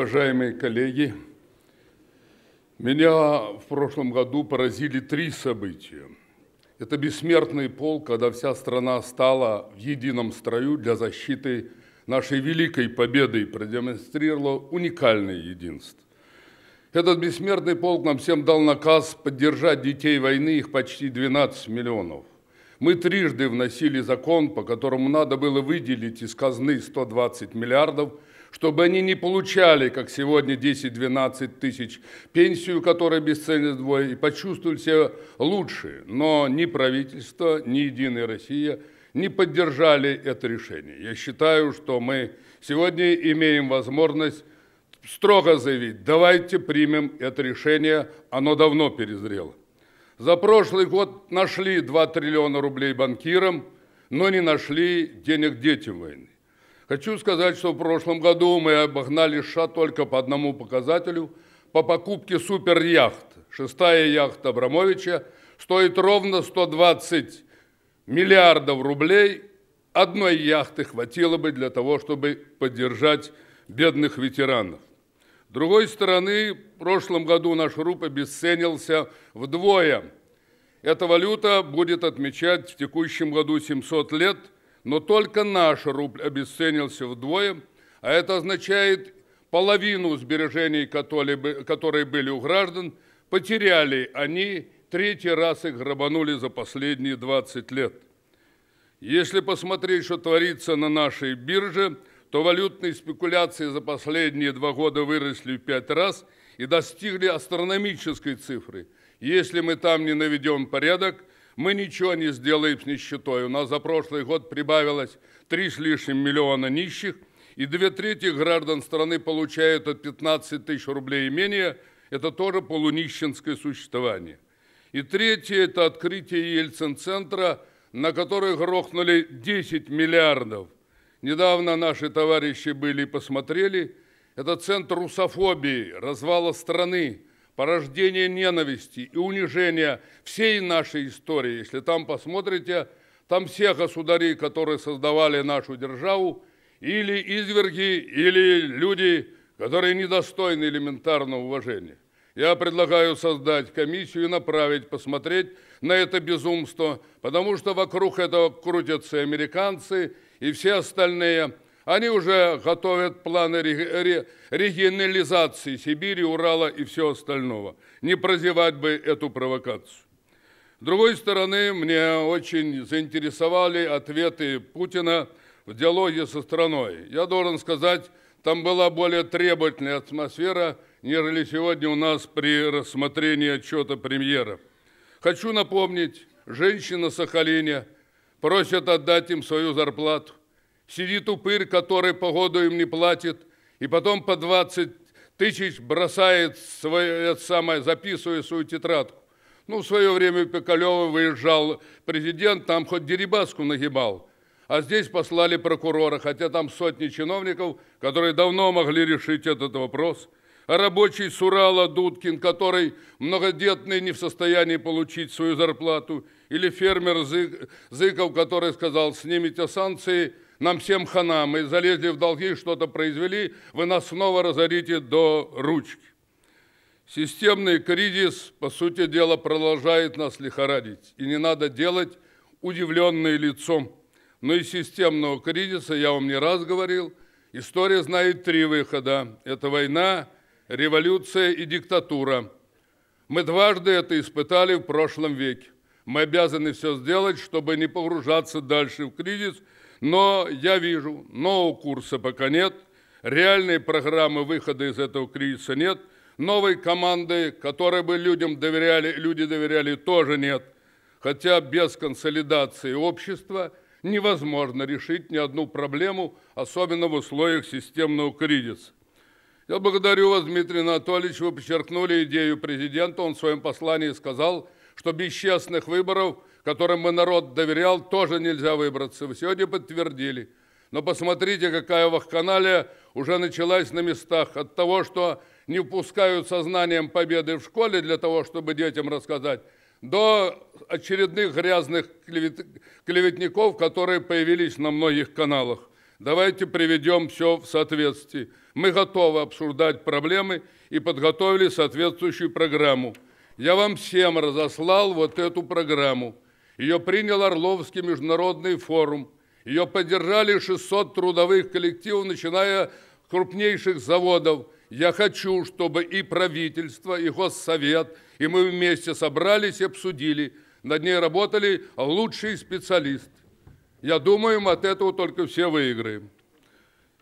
уважаемые коллеги, меня в прошлом году поразили три события. Это бессмертный пол, когда вся страна стала в едином строю для защиты нашей великой победы и продемонстрировала уникальное единство. Этот бессмертный полк нам всем дал наказ поддержать детей войны, их почти 12 миллионов. Мы трижды вносили закон, по которому надо было выделить из казны 120 миллиардов – чтобы они не получали, как сегодня, 10-12 тысяч пенсию, которая бесценна вдвое, и почувствовали себя лучше. Но ни правительство, ни «Единая Россия» не поддержали это решение. Я считаю, что мы сегодня имеем возможность строго заявить, давайте примем это решение, оно давно перезрело. За прошлый год нашли 2 триллиона рублей банкирам, но не нашли денег детям войны. Хочу сказать, что в прошлом году мы обогнали США только по одному показателю – по покупке суперяхт. Шестая яхта Абрамовича стоит ровно 120 миллиардов рублей. Одной яхты хватило бы для того, чтобы поддержать бедных ветеранов. С другой стороны, в прошлом году наш руб обесценился вдвое. Эта валюта будет отмечать в текущем году 700 лет – но только наш рубль обесценился вдвое, а это означает половину сбережений, которые были у граждан, потеряли они, третий раз их грабанули за последние 20 лет. Если посмотреть, что творится на нашей бирже, то валютные спекуляции за последние два года выросли в пять раз и достигли астрономической цифры. Если мы там не наведем порядок, мы ничего не сделаем с нищетой. У нас за прошлый год прибавилось три с лишним миллиона нищих, и две трети граждан страны получают от 15 тысяч рублей и менее. Это тоже полунищенское существование. И третье – это открытие Ельцин-центра, на который грохнули 10 миллиардов. Недавно наши товарищи были и посмотрели. Это центр русофобии, развала страны, порождение ненависти и унижения всей нашей истории. Если там посмотрите, там все государи, которые создавали нашу державу, или изверги, или люди, которые недостойны элементарного уважения. Я предлагаю создать комиссию и направить, посмотреть на это безумство, потому что вокруг этого крутятся американцы и все остальные – они уже готовят планы регионализации Сибири, Урала и всего остального. Не прозевать бы эту провокацию. С другой стороны, мне очень заинтересовали ответы Путина в диалоге со страной. Я должен сказать, там была более требовательная атмосфера, нежели сегодня у нас при рассмотрении отчета премьера. Хочу напомнить, женщина Сахалине просит отдать им свою зарплату. Сидит упырь, который погоду им не платит, и потом по 20 тысяч бросает свое, это самое, записывая свою тетрадку. Ну, в свое время Пикалева выезжал президент, там хоть дерибаску нагибал. А здесь послали прокурора, хотя там сотни чиновников, которые давно могли решить этот вопрос. А рабочий с Урала Дудкин, который многодетный, не в состоянии получить свою зарплату. Или фермер Зыков, который сказал, снимите санкции – нам всем хана, мы залезли в долги, что-то произвели, вы нас снова разорите до ручки. Системный кризис, по сути дела, продолжает нас лихорадить, и не надо делать удивленное лицом. Но и системного кризиса, я вам не раз говорил, история знает три выхода. Это война, революция и диктатура. Мы дважды это испытали в прошлом веке. Мы обязаны все сделать, чтобы не погружаться дальше в кризис – но я вижу, нового курса пока нет, реальной программы выхода из этого кризиса нет, новой команды, которой бы людям доверяли, люди доверяли, тоже нет. Хотя без консолидации общества невозможно решить ни одну проблему, особенно в условиях системного кризиса. Я благодарю вас, Дмитрий Анатольевич, вы подчеркнули идею президента. Он в своем послании сказал, что без честных выборов – которым мы народ доверял, тоже нельзя выбраться. Вы сегодня подтвердили. Но посмотрите, какая вахканалия уже началась на местах от того, что не впускают сознанием победы в школе для того, чтобы детям рассказать, до очередных грязных клевет... клеветников, которые появились на многих каналах. Давайте приведем все в соответствии. Мы готовы обсуждать проблемы и подготовили соответствующую программу. Я вам всем разослал вот эту программу. Ее принял Орловский международный форум. Ее поддержали 600 трудовых коллективов, начиная с крупнейших заводов. Я хочу, чтобы и правительство, и госсовет, и мы вместе собрались и обсудили. Над ней работали лучшие специалисты. Я думаю, мы от этого только все выиграем.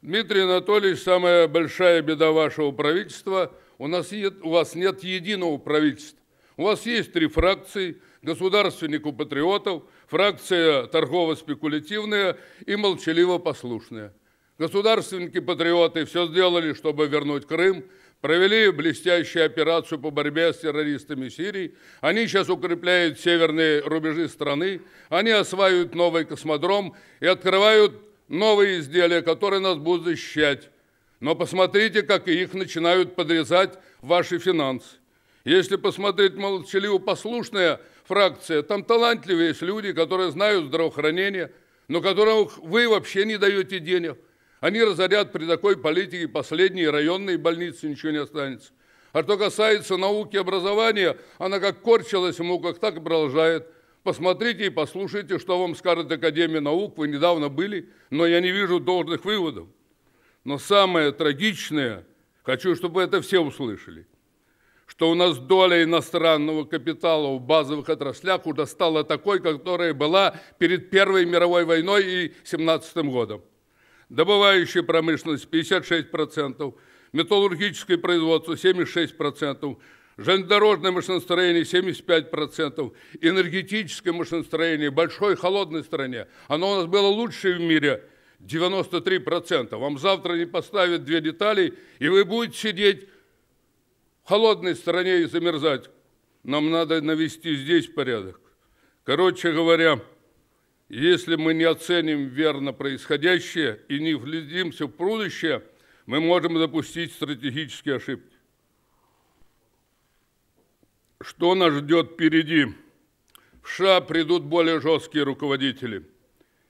Дмитрий Анатольевич, самая большая беда вашего правительства – у, нас нет, у вас нет единого правительства. У вас есть три фракции – государственнику патриотов, фракция торгово-спекулятивная и молчаливо-послушная. Государственники-патриоты все сделали, чтобы вернуть Крым, провели блестящую операцию по борьбе с террористами Сирии. Они сейчас укрепляют северные рубежи страны, они осваивают новый космодром и открывают новые изделия, которые нас будут защищать. Но посмотрите, как их начинают подрезать ваши финансы. Если посмотреть молчаливо-послушная фракция, там талантливые есть люди, которые знают здравоохранение, но которым вы вообще не даете денег. Они разорят при такой политике последние районные больницы, ничего не останется. А что касается науки и образования, она как корчилась в муках, так и продолжает. Посмотрите и послушайте, что вам скажет Академия наук. Вы недавно были, но я не вижу должных выводов. Но самое трагичное, хочу, чтобы это все услышали – что у нас доля иностранного капитала в базовых отраслях уже стала такой, которая была перед Первой мировой войной и 17 годом. Добывающая промышленность 56%, металлургическое производство 76%, железнодорожное машиностроение 75%, энергетическое машиностроение в большой холодной стране, оно у нас было лучшее в мире 93%. Вам завтра не поставят две детали, и вы будете сидеть холодной стране и замерзать. Нам надо навести здесь порядок. Короче говоря, если мы не оценим верно происходящее и не вглядимся в будущее, мы можем допустить стратегические ошибки. Что нас ждет впереди? В США придут более жесткие руководители.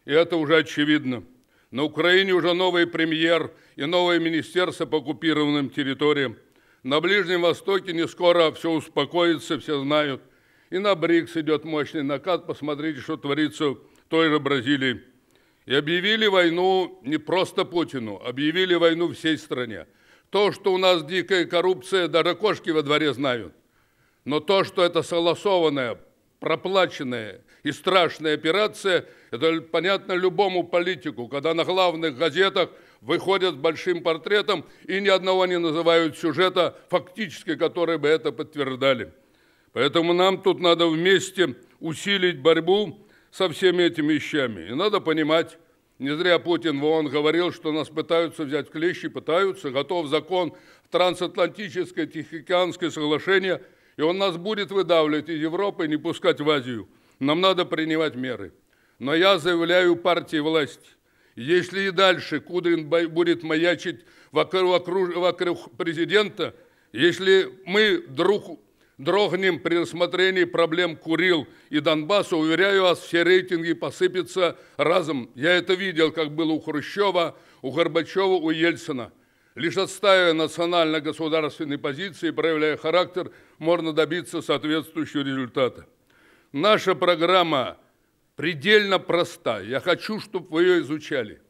И это уже очевидно. На Украине уже новый премьер и новое министерство по оккупированным территориям – на Ближнем Востоке не скоро все успокоится, все знают. И на БРИКС идет мощный накат. Посмотрите, что творится в той же Бразилии. И объявили войну не просто Путину, объявили войну всей стране. То, что у нас дикая коррупция, даже кошки во дворе знают. Но то, что это согласованная, проплаченная и страшная операция, это понятно любому политику, когда на главных газетах – выходят с большим портретом и ни одного не называют сюжета фактически, которые бы это подтверждали. Поэтому нам тут надо вместе усилить борьбу со всеми этими вещами. И надо понимать, не зря Путин в ООН говорил, что нас пытаются взять в клещи, пытаются, готов закон трансатлантическое Тихоокеанское соглашение, и он нас будет выдавливать из Европы не пускать в Азию. Нам надо принимать меры. Но я заявляю партии власти, если и дальше Кудрин будет маячить вокруг, вокруг, вокруг президента, если мы друг дрогнем при рассмотрении проблем Курил и Донбасса, уверяю вас, все рейтинги посыпятся разом. Я это видел, как было у Хрущева, у Горбачева, у Ельцина. Лишь отстаивая национально-государственные позиции, проявляя характер, можно добиться соответствующего результата. Наша программа – предельно проста. Я хочу, чтобы вы ее изучали.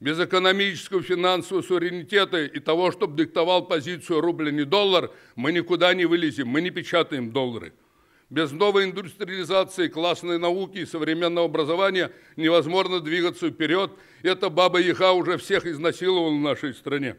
Без экономического финансового суверенитета и того, чтобы диктовал позицию рубля не доллар, мы никуда не вылезем, мы не печатаем доллары. Без новой индустриализации, классной науки и современного образования невозможно двигаться вперед. Эта баба-яха уже всех изнасиловала в нашей стране.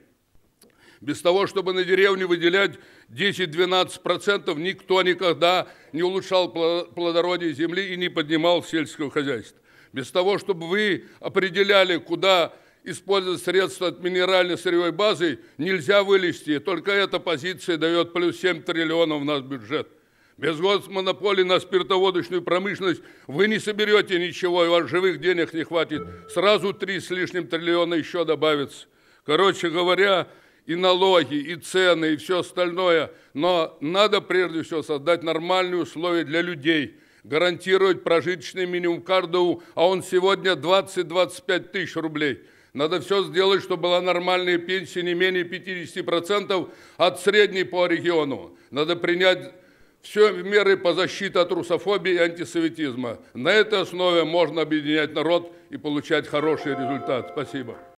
Без того, чтобы на деревню выделять 10-12%, никто никогда не улучшал плодородие земли и не поднимал сельского хозяйства. Без того, чтобы вы определяли, куда использовать средства от минеральной сырьевой базы, нельзя вылезти. Только эта позиция дает плюс 7 триллионов в наш бюджет. Без госмонополии на спиртоводочную промышленность вы не соберете ничего, и вас живых денег не хватит. Сразу три с лишним триллиона еще добавится. Короче говоря, и налоги, и цены, и все остальное. Но надо прежде всего создать нормальные условия для людей, гарантировать прожиточный минимум каждому, а он сегодня 20-25 тысяч рублей. Надо все сделать, чтобы была нормальная пенсия не менее 50% от средней по региону. Надо принять все меры по защите от русофобии и антисоветизма. На этой основе можно объединять народ и получать хороший результат. Спасибо.